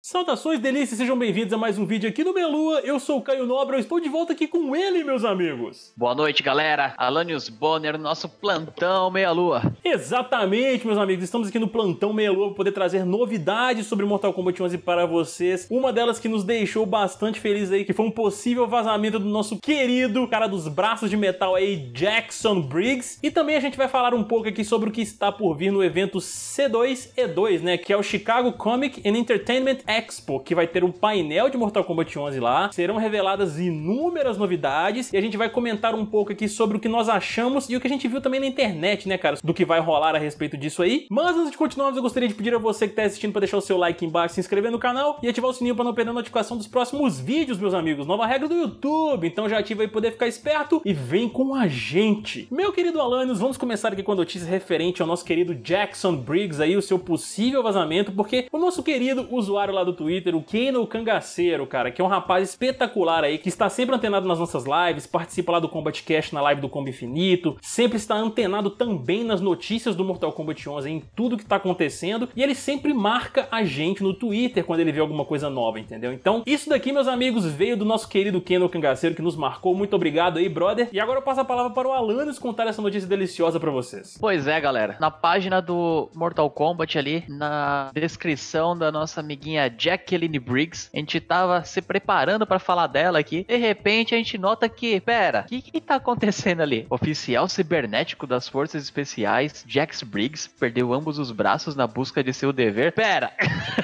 Saudações delícias, sejam bem-vindos a mais um vídeo aqui no Melua. Eu sou o Caio Nobre, eu estou de volta aqui com ele, meus amigos. Boa noite, galera. Alanius Bonner, nosso plantão meia-lua. Exatamente, meus amigos. Estamos aqui no plantão meia-lua para poder trazer novidades sobre Mortal Kombat 11 para vocês. Uma delas que nos deixou bastante felizes aí, que foi um possível vazamento do nosso querido cara dos braços de metal aí, Jackson Briggs. E também a gente vai falar um pouco aqui sobre o que está por vir no evento C2E2, né, que é o Chicago Comic and Entertainment Expo, que vai ter um painel de Mortal Kombat 11 lá. Serão reveladas inúmeras novidades e a gente vai comentar um pouco aqui sobre o que nós achamos e o que a gente viu também na internet, né, cara, do que vai rolar a respeito disso aí. Mas antes de continuarmos, eu gostaria de pedir a você que está assistindo para deixar o seu like embaixo, se inscrever no canal e ativar o sininho para não perder a notificação dos próximos vídeos, meus amigos. Nova regra do YouTube, então já ativa aí poder ficar esperto e vem com a gente. Meu querido Alanios, vamos começar aqui com a notícia referente ao nosso querido Jackson Briggs aí, o seu possível vazamento, porque o nosso querido usuário lá do Twitter, o Keno Cangaceiro, cara, que é um rapaz espetacular aí, que está sempre antenado nas nossas lives, participa lá do Combat Cash na live do Combo Infinito, sempre está antenado também nas notícias do Mortal Kombat 11, em tudo que está acontecendo, e ele sempre marca a gente no Twitter quando ele vê alguma coisa nova, entendeu? Então, isso daqui, meus amigos, veio do nosso querido Keno Cangaceiro, que nos marcou. Muito obrigado aí, brother. E agora eu passo a palavra para o Alanis contar essa notícia deliciosa para vocês. Pois é, galera. Na página do Mortal Kombat ali, na descrição da nossa amiguinha Jacqueline Briggs. A gente tava se preparando para falar dela aqui. De repente a gente nota que, pera, o que, que tá acontecendo ali? oficial cibernético das forças especiais, Jax Briggs, perdeu ambos os braços na busca de seu dever. Pera!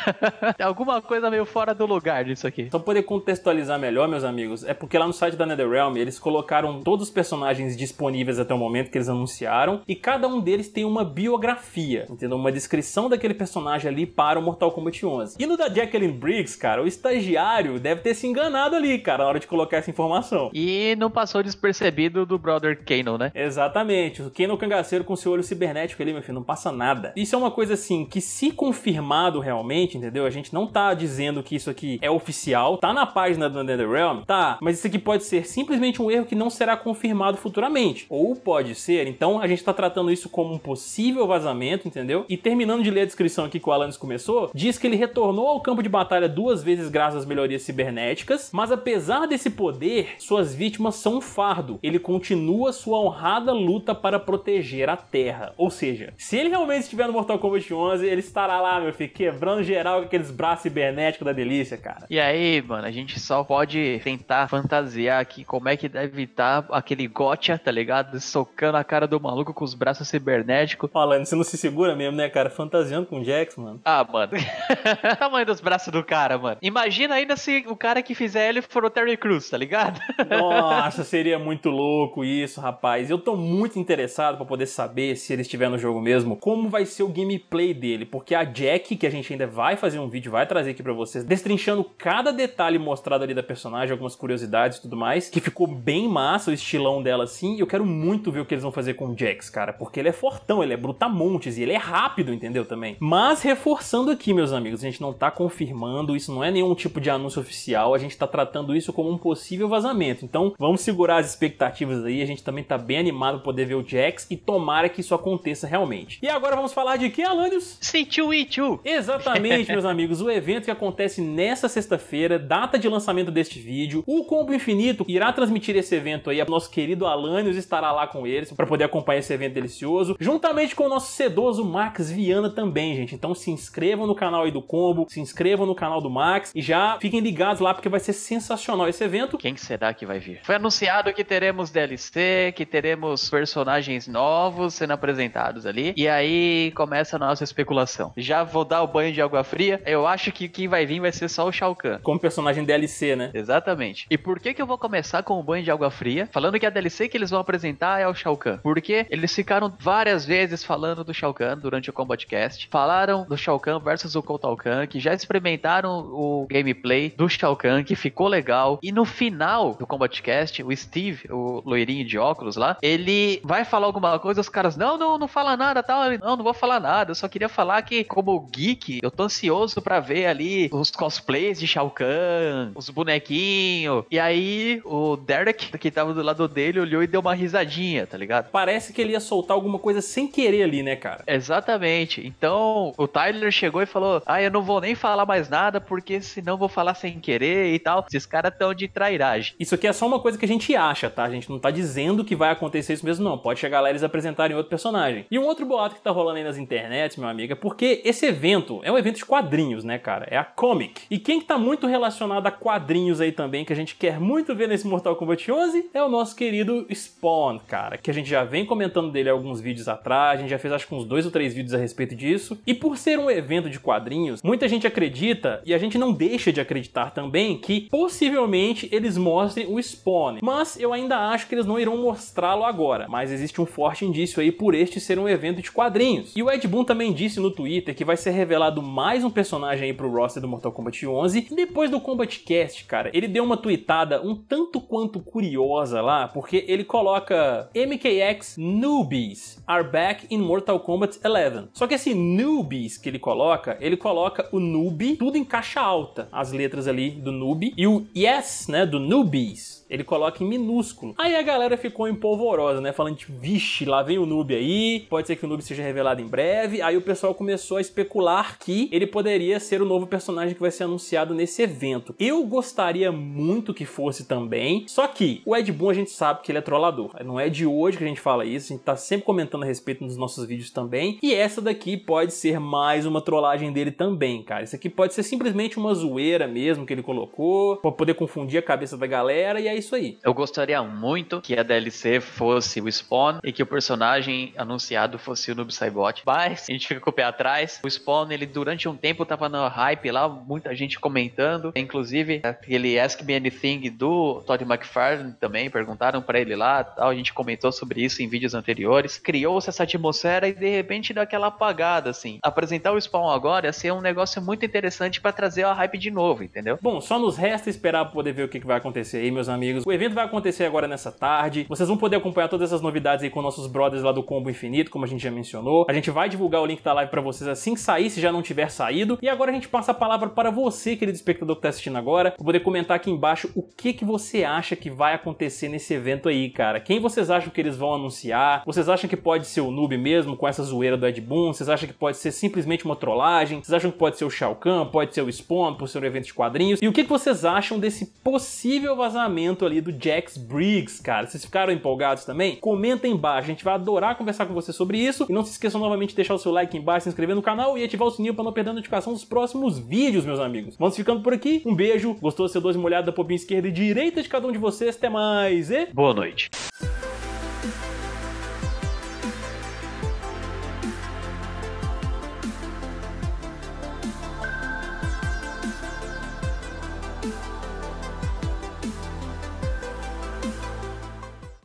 Alguma coisa meio fora do lugar disso aqui. Só poder contextualizar melhor, meus amigos, é porque lá no site da NetherRealm eles colocaram todos os personagens disponíveis até o momento que eles anunciaram e cada um deles tem uma biografia, entendeu? Uma descrição daquele personagem ali para o Mortal Kombat 11. E no da Jacqueline Briggs, cara, o estagiário deve ter se enganado ali, cara, na hora de colocar essa informação. E não passou despercebido do brother Kano, né? Exatamente. O Kano cangaceiro com seu olho cibernético ali, meu filho, não passa nada. Isso é uma coisa assim que, se confirmado realmente, entendeu? A gente não tá dizendo que isso aqui é oficial, tá na página do Netherrealm, tá, mas isso aqui pode ser simplesmente um erro que não será confirmado futuramente. Ou pode ser, então a gente tá tratando isso como um possível vazamento, entendeu? E terminando de ler a descrição aqui que o Alanis começou, diz que ele retornou ao campo de batalha duas vezes graças às melhorias cibernéticas, mas apesar desse poder, suas vítimas são um fardo. Ele continua sua honrada luta para proteger a Terra. Ou seja, se ele realmente estiver no Mortal Kombat 11, ele estará lá, meu filho, quebrando geral com aqueles braços cibernéticos da delícia, cara. E aí, mano, a gente só pode tentar fantasiar aqui como é que deve estar tá aquele gotcha, tá ligado? Socando a cara do maluco com os braços cibernéticos. Falando, você não se segura mesmo, né, cara? Fantasiando com o Jax, mano. Ah, mano. Tamanho tá, do os braços do cara, mano. Imagina ainda se o cara que fizer ele for o Terry Crews, tá ligado? Nossa, seria muito louco isso, rapaz. Eu tô muito interessado para poder saber se ele estiver no jogo mesmo, como vai ser o gameplay dele, porque a Jack, que a gente ainda vai fazer um vídeo, vai trazer aqui para vocês, destrinchando cada detalhe mostrado ali da personagem, algumas curiosidades e tudo mais, que ficou bem massa o estilão dela assim, e eu quero muito ver o que eles vão fazer com o Jax, cara, porque ele é fortão, ele é brutamontes e ele é rápido, entendeu também. Mas reforçando aqui, meus amigos, a gente não tá com confirmando, isso não é nenhum tipo de anúncio oficial, a gente está tratando isso como um possível vazamento. Então vamos segurar as expectativas aí, a gente também está bem animado para poder ver o Jax e tomara que isso aconteça realmente. E agora vamos falar de que, Alanios? C2E2. Exatamente, meus amigos, o evento que acontece nessa sexta-feira, data de lançamento deste vídeo, o Combo Infinito irá transmitir esse evento aí, nosso querido Alanios estará lá com eles para poder acompanhar esse evento delicioso, juntamente com o nosso sedoso Max Viana também, gente. Então se inscrevam no canal aí do Combo, se inscrevam inscrevam no canal do Max e já fiquem ligados lá porque vai ser sensacional esse evento. Quem será que vai vir? Foi anunciado que teremos DLC, que teremos personagens novos sendo apresentados ali. E aí começa a nossa especulação. Já vou dar o banho de água fria. Eu acho que quem vai vir vai ser só o Shao Kahn. Como personagem DLC, né? Exatamente. E por que que eu vou começar com o banho de água fria? Falando que a DLC que eles vão apresentar é o Shao Kahn. Porque eles ficaram várias vezes falando do Shao Kahn durante o Combatcast. Falaram do Shao Kahn versus o Kotal Kahn, que já experimentaram o gameplay do Shao Kahn, que ficou legal. E no final do Combat Cast, o Steve, o loirinho de óculos lá, ele vai falar alguma coisa, os caras, não, não, não fala nada, tal. Ele, não, não vou falar nada. Eu só queria falar que, como geek, eu tô ansioso para ver ali os cosplays de Shao Kahn, os bonequinhos. E aí o Derek, que tava do lado dele, olhou e deu uma risadinha, tá ligado? Parece que ele ia soltar alguma coisa sem querer ali, né, cara? Exatamente. Então o Tyler chegou e falou: Ah, eu não vou nem falar mais nada, porque senão vou falar sem querer e tal. Esses caras estão de trairagem. Isso aqui é só uma coisa que a gente acha, tá? A gente não tá dizendo que vai acontecer isso mesmo, não. Pode chegar lá e eles apresentarem outro personagem. E um outro boato que tá rolando aí nas internets, meu amigo, é porque esse evento é um evento de quadrinhos, né, cara? É a Comic. E quem que tá muito relacionado a quadrinhos aí também, que a gente quer muito ver nesse Mortal Kombat 11, é o nosso querido Spawn, cara. Que a gente já vem comentando dele alguns vídeos atrás, a gente já fez acho que uns dois ou três vídeos a respeito disso. E por ser um evento de quadrinhos, muita gente acredita acredita, e a gente não deixa de acreditar também, que possivelmente eles mostrem o Spawn. Mas eu ainda acho que eles não irão mostrá-lo agora. Mas existe um forte indício aí por este ser um evento de quadrinhos. E o Ed Boon também disse no Twitter que vai ser revelado mais um personagem aí pro roster do Mortal Kombat 11 depois do Combat Cast, cara. Ele deu uma tweetada um tanto quanto curiosa lá, porque ele coloca MKX Newbies are back in Mortal Kombat 11. Só que esse Newbies que ele coloca, ele coloca o noob Noob, tudo em caixa alta, as letras ali do Noob. E o Yes, né, do Noobies, ele coloca em minúsculo. Aí a galera ficou empolvorosa, né, falando tipo, vixe, lá vem o Noob aí, pode ser que o Noob seja revelado em breve. Aí o pessoal começou a especular que ele poderia ser o novo personagem que vai ser anunciado nesse evento. Eu gostaria muito que fosse também, só que o Ed Boon a gente sabe que ele é trollador. Não é de hoje que a gente fala isso, a gente tá sempre comentando a respeito nos nossos vídeos também. E essa daqui pode ser mais uma trollagem dele também, cara. Isso aqui pode ser simplesmente uma zoeira mesmo que ele colocou, pra poder confundir a cabeça da galera, e é isso aí. Eu gostaria muito que a DLC fosse o Spawn e que o personagem anunciado fosse o Noob Saibot. Mas a gente fica com o pé atrás. O Spawn, ele durante um tempo tava na hype lá, muita gente comentando. Inclusive, aquele Ask Me Anything do Todd McFarlane também, perguntaram para ele lá, tal. a gente comentou sobre isso em vídeos anteriores. Criou-se essa atmosfera e de repente dá aquela apagada, assim. Apresentar o Spawn agora ia ser um negócio muito muito interessante para trazer a hype de novo, entendeu? Bom, só nos resta esperar pra poder ver o que, que vai acontecer aí, meus amigos. O evento vai acontecer agora nessa tarde. Vocês vão poder acompanhar todas essas novidades aí com nossos brothers lá do Combo Infinito, como a gente já mencionou. A gente vai divulgar o link da live para vocês assim que sair, se já não tiver saído. E agora a gente passa a palavra para você, querido espectador que tá assistindo agora, pra poder comentar aqui embaixo o que, que você acha que vai acontecer nesse evento aí, cara. Quem vocês acham que eles vão anunciar? Vocês acham que pode ser o Noob mesmo, com essa zoeira do Ed Boon? Vocês acham que pode ser simplesmente uma trollagem? Vocês acham que pode ser o Shao pode ser o Spawn, pode ser um evento de quadrinhos. E o que, vocês acham desse possível vazamento ali do Jax Briggs, cara? Vocês ficaram empolgados também? Comenta embaixo, a gente vai adorar conversar com vocês sobre isso. E não se esqueçam novamente de deixar o seu like embaixo, se inscrever no canal e ativar o sininho para não perder a notificação dos próximos vídeos, meus amigos. Vamos ficando por aqui, um beijo, gostou? Seu dois molhado da popinha esquerda e direita de cada um de vocês, até mais e... Boa noite.